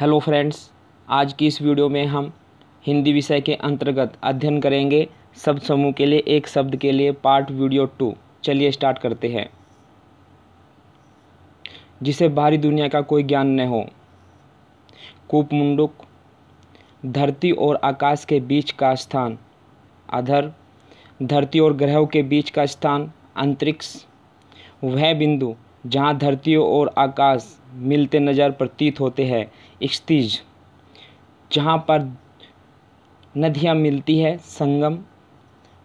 hello friends आज की इस वीडियो में हम हिंदी विषय के अंतर्गत अध्ययन करेंगे शब्द समूह के लिए एक शब्द के लिए पार्ट वीडियो टू चलिए स्टार्ट करते हैं जिसे बाहरी दुनिया का कोई ज्ञान न हो कूपमुंडुक धरती और आकाश के बीच का स्थान अधर धरती और ग्रहों के बीच का स्थान अंतरिक्ष वह बिंदु जहाँ धरती और आकाश मिलते नज़र प्रतीत होते हैं स्तिज जहाँ पर नदियाँ मिलती है संगम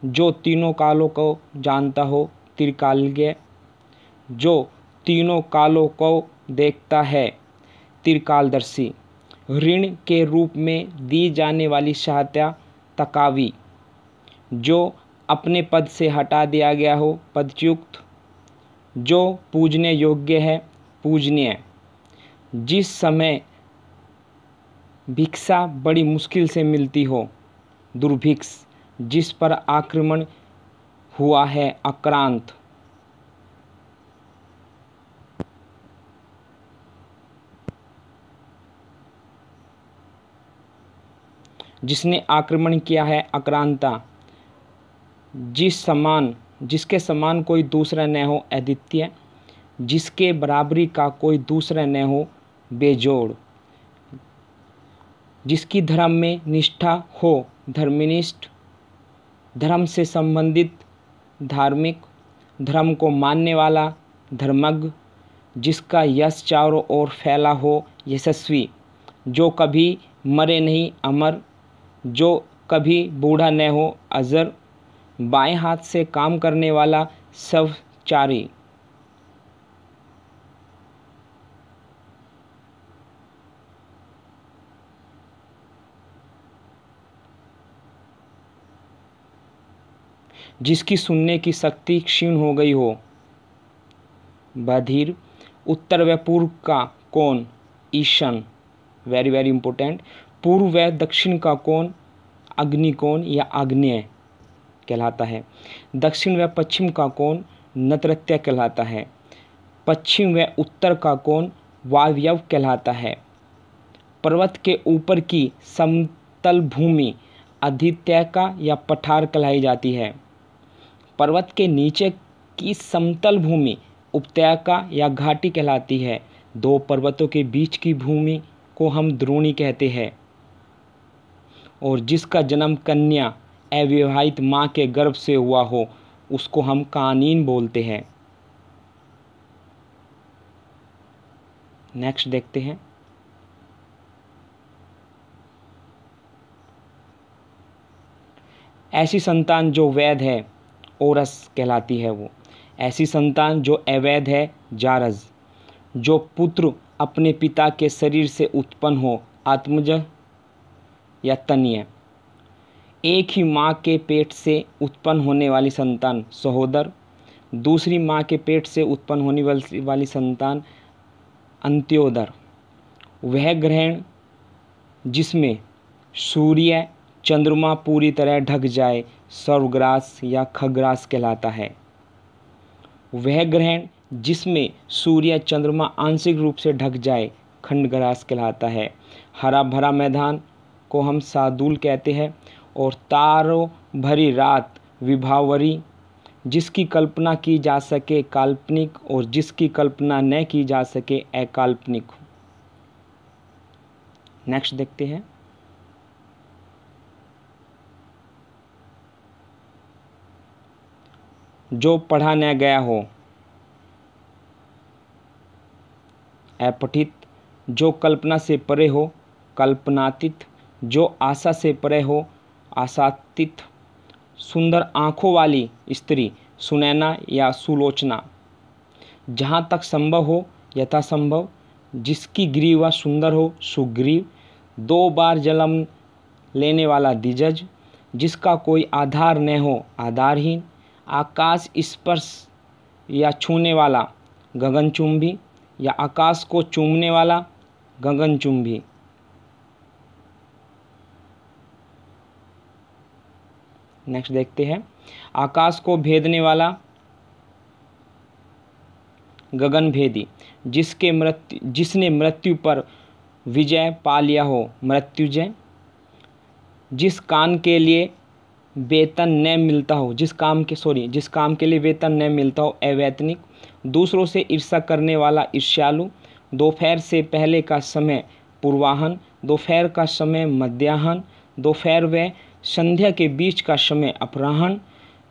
जो तीनों कालों को जानता हो त्रिकाल जो तीनों कालों को देखता है त्रिकालदर्शी ऋण के रूप में दी जाने वाली सहायता तकावी जो अपने पद से हटा दिया गया हो पदच्युक्त जो पूजने योग्य है पूजनीय जिस समय भिक्षा बड़ी मुश्किल से मिलती हो दुर्भिक्ष जिस पर आक्रमण हुआ है आक्रांत जिसने आक्रमण किया है आक्रांता जिस समान जिसके समान कोई दूसरा न हो अद्वितीय जिसके बराबरी का कोई दूसरा न हो बेजोड़ जिसकी धर्म में निष्ठा हो धर्मनिष्ठ धर्म से संबंधित धार्मिक धर्म को मानने वाला धर्मज्ञ जिसका यश चारों ओर फैला हो यशस्वी जो कभी मरे नहीं अमर जो कभी बूढ़ा न हो अजर बाएं हाथ से काम करने वाला सवचारी जिसकी सुनने की शक्ति क्षीण हो गई हो बधिर उत्तर व पूर्व का कौन ईशन वेरी वेरी इंपॉर्टेंट पूर्व व दक्षिण का कौन अग्निकोण या आग्नेय कहलाता है दक्षिण व पश्चिम का कोण नतरत्य कहलाता है पश्चिम व उत्तर का कोण वायव्य कहलाता है पर्वत के ऊपर की समतल भूमि अधित्यका या पठार कहलाई जाती है पर्वत के नीचे की समतल भूमि उपत्यका या घाटी कहलाती है दो पर्वतों के बीच की भूमि को हम द्रोणी कहते हैं और जिसका जन्म कन्या अविवाहित माँ के गर्भ से हुआ हो उसको हम कानीन बोलते हैं नेक्स्ट देखते हैं ऐसी संतान जो वैध है ओरस कहलाती है वो ऐसी संतान जो अवैध है जारज जो पुत्र अपने पिता के शरीर से उत्पन्न हो आत्मज या तनीय एक ही माँ के पेट से उत्पन्न होने वाली संतान सहोदर दूसरी माँ के पेट से उत्पन्न होने वाली संतान अंत्योदर वह ग्रहण जिसमें सूर्य चंद्रमा पूरी तरह ढक जाए सर्वग्रास या खग्रास कहलाता है वह ग्रहण जिसमें सूर्य चंद्रमा आंशिक रूप से ढक जाए खंडग्रास कहलाता है हरा भरा मैदान को हम सादुल कहते हैं और तारों भरी रात विभावरी जिसकी कल्पना की जा सके काल्पनिक और जिसकी कल्पना न की जा सके अकाल्पनिक नेक्स्ट देखते हैं जो पढ़ा न गया हो अपठित जो कल्पना से परे हो कल्पनातीत जो आशा से परे हो आसातित सुंदर आँखों वाली स्त्री सुनैना या सुलोचना जहाँ तक संभव हो यथासंभव जिसकी ग्रीवा सुंदर हो सुग्रीव दो बार जलम लेने वाला दिजज जिसका कोई आधार न हो आधारहीन आकाश स्पर्श या छूने वाला गगनचुंबी या आकाश को चूमने वाला गगनचुंबी नेक्स्ट देखते हैं आकाश को भेदने वाला गगनभेदी जिसके मृत्यु जिसने मृत्यु पर विजय पा लिया हो मृत्युजय जिस कान के लिए वेतन न मिलता हो जिस काम के सॉरी जिस काम के लिए वेतन न मिलता हो अवैतनिक दूसरों से ईर्षा करने वाला ईर्ष्यालु दोपहर से पहले का समय पूर्वाहन दोपहर का समय मध्याहन दोपहर व संध्या के बीच का समय अपराहन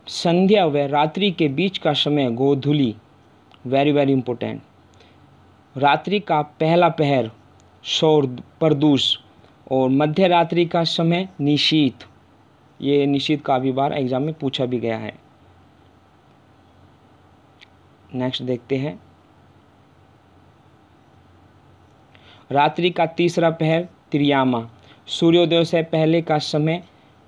संध्या व रात्रि के बीच का समय गोधुली वेरी वेरी इंपॉर्टेंट रात्रि का पहला पहर शोर प्रदूष और मध्य रात्रि का समय निशीत ये निशीत का भी बार एग्जाम में पूछा भी गया है नेक्स्ट देखते हैं रात्रि का तीसरा पहर त्रियामा सूर्योदय से पहले का समय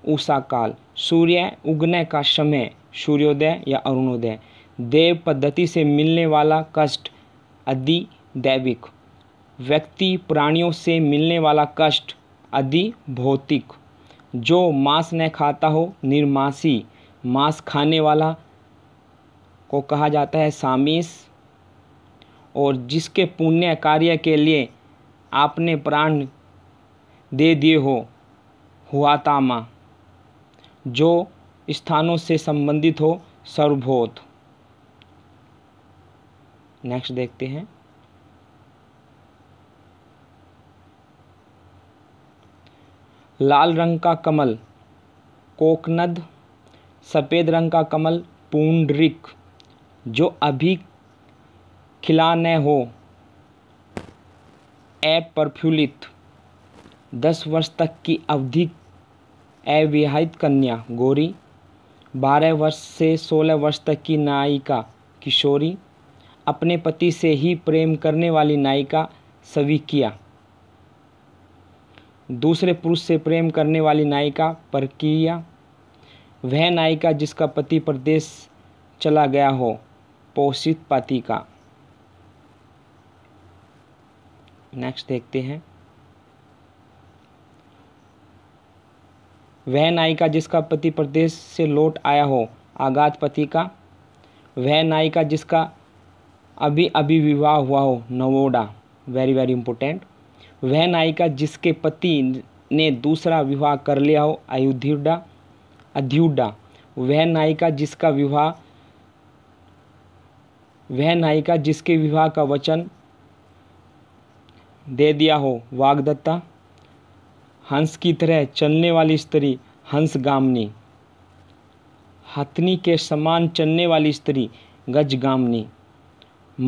ऊषा काल सूर्य उगने का समय सूर्योदय या अरुणोदय देव पद्धति से मिलने वाला कष्ट अधि दैविक व्यक्ति प्राणियों से मिलने वाला कष्ट अधि भौतिक जो मांस न खाता हो निर्मासी मांस खाने वाला को कहा जाता है सामीस और जिसके पुण्य कार्य के लिए आपने प्राण दे दिए हो हुआ तामा जो स्थानों से संबंधित हो सर्वभौत नेक्स्ट देखते हैं लाल रंग का कमल कोकनद सफ़ेद रंग का कमल पुंडरिक जो अभी खिला न हो एप दस वर्ष तक की अवधि अविवाहित कन्या गोरी बारह वर्ष से सोलह वर्ष तक की नायिका किशोरी अपने पति से ही प्रेम करने वाली नायिका सविकिया दूसरे पुरुष से प्रेम करने वाली नायिका परकिया वह नायिका जिसका पति प्रदेश चला गया हो पोषित पति का नेक्स्ट देखते हैं वह नायिका जिसका पति प्रदेश से लौट आया हो आगात पति का वह नायिका जिसका अभी अभी विवाह हुआ हो नवोडा वेरी वेरी इंपॉर्टेंट वह नायिका जिसके पति ने दूसरा विवाह कर लिया हो अयोध्युडा अध्युडा वह नायिका जिसका विवाह वह नायिका जिसके विवाह का वचन दे दिया हो वागदत्ता हंस की तरह चलने वाली स्त्री हंसगामनी हथनी के समान चलने वाली स्त्री गजगामनी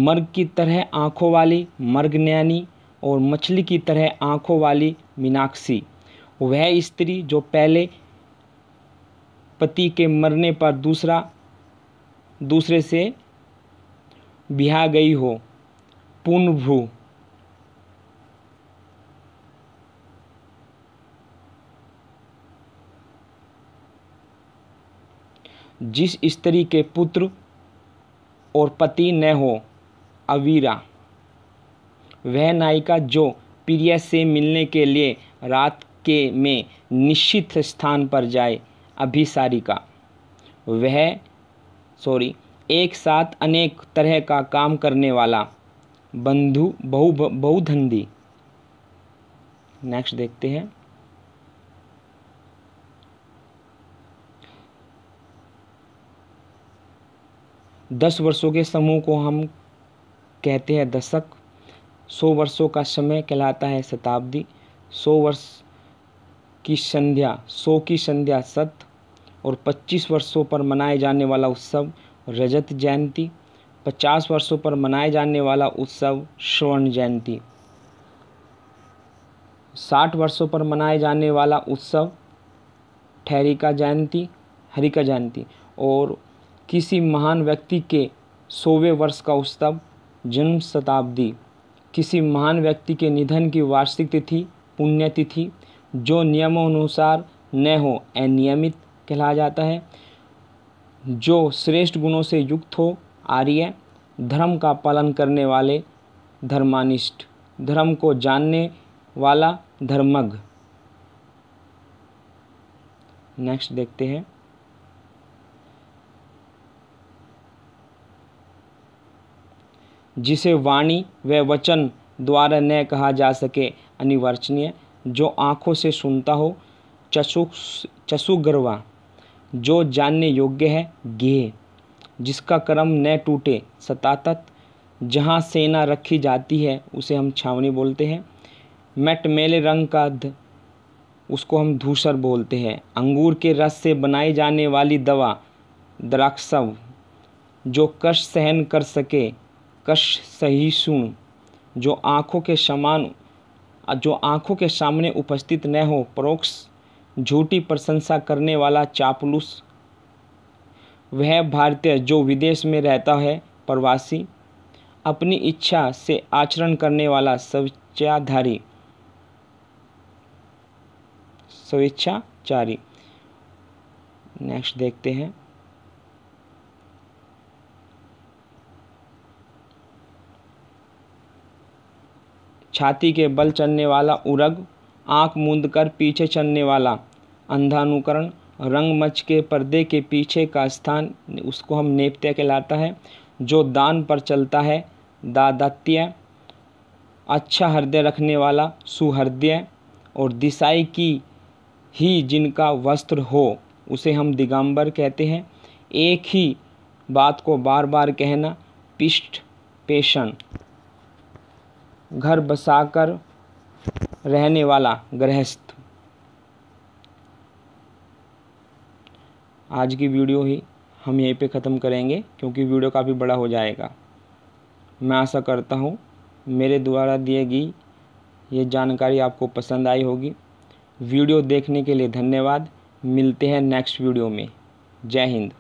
मर्ग की तरह आँखों वाली मर्गन्यानी और मछली की तरह आँखों वाली मीनाक्षी वह स्त्री जो पहले पति के मरने पर दूसरा दूसरे से बिहा गई हो पूर्णभ्रू जिस स्त्री के पुत्र और पति न हो अवीरा वह नायिका जो प्रिय से मिलने के लिए रात के में निश्चित स्थान पर जाए अभिसारिका वह सॉरी एक साथ अनेक तरह का काम करने वाला बंधु बहु बहुधंधी नेक्स्ट देखते हैं दस वर्षों के समूह को हम कहते हैं दशक सौ वर्षों का समय कहलाता है शताब्दी सौ वर्ष की संध्या सौ की संध्या सत और पच्चीस वर्षों पर मनाए जाने वाला उत्सव रजत जयंती पचास वर्षों पर मनाए जाने वाला उत्सव स्वर्ण जयंती साठ वर्षों पर मनाए जाने वाला उत्सव ठहरिका जयंती हरिका जयंती और किसी महान व्यक्ति के सौवें वर्ष का उत्सव जन्म शताब्दी किसी महान व्यक्ति के निधन की वार्षिक तिथि पुण्यतिथि जो नियमानुसार न हो अनियमित कहला जाता है जो श्रेष्ठ गुणों से युक्त हो आर्य धर्म का पालन करने वाले धर्मानिष्ठ धर्म को जानने वाला धर्मज्ञ नेक्स्ट देखते हैं जिसे वाणी व वचन द्वारा न कहा जा सके अनिवर्चनीय जो आँखों से सुनता हो चशु चशुगरवा जो जानने योग्य है गेह जिसका कर्म न टूटे सतातत जहाँ सेना रखी जाती है उसे हम छावनी बोलते हैं मेट मेले रंग का ध उसको हम धूसर बोलते हैं अंगूर के रस से बनाई जाने वाली दवा द्राक्षव जो कष्ट सहन कर सके कश सुन जो आँखों के समान जो आँखों के सामने उपस्थित न हो परोक्ष झूठी प्रशंसा करने वाला चापलूस वह भारतीय जो विदेश में रहता है प्रवासी अपनी इच्छा से आचरण करने वाला स्वेच्छाधारी स्वेच्छाचारी नेक्स्ट देखते हैं छाती के बल चलने वाला उरग आंख मूंद कर पीछे चलने वाला अंधानुकरण रंगमच के पर्दे के पीछे का स्थान उसको हम नेपत्य कहलाता है जो दान पर चलता है दादात्य अच्छा हृदय रखने वाला सुहृदय और दिशाई की ही जिनका वस्त्र हो उसे हम दिगंबर कहते हैं एक ही बात को बार बार कहना पिष्ट पेशन घर बसाकर रहने वाला गृहस्थ आज की वीडियो ही हम यहीं पे ख़त्म करेंगे क्योंकि वीडियो काफ़ी बड़ा हो जाएगा मैं आशा करता हूँ मेरे द्वारा दिए गई ये जानकारी आपको पसंद आई होगी वीडियो देखने के लिए धन्यवाद मिलते हैं नेक्स्ट वीडियो में जय हिंद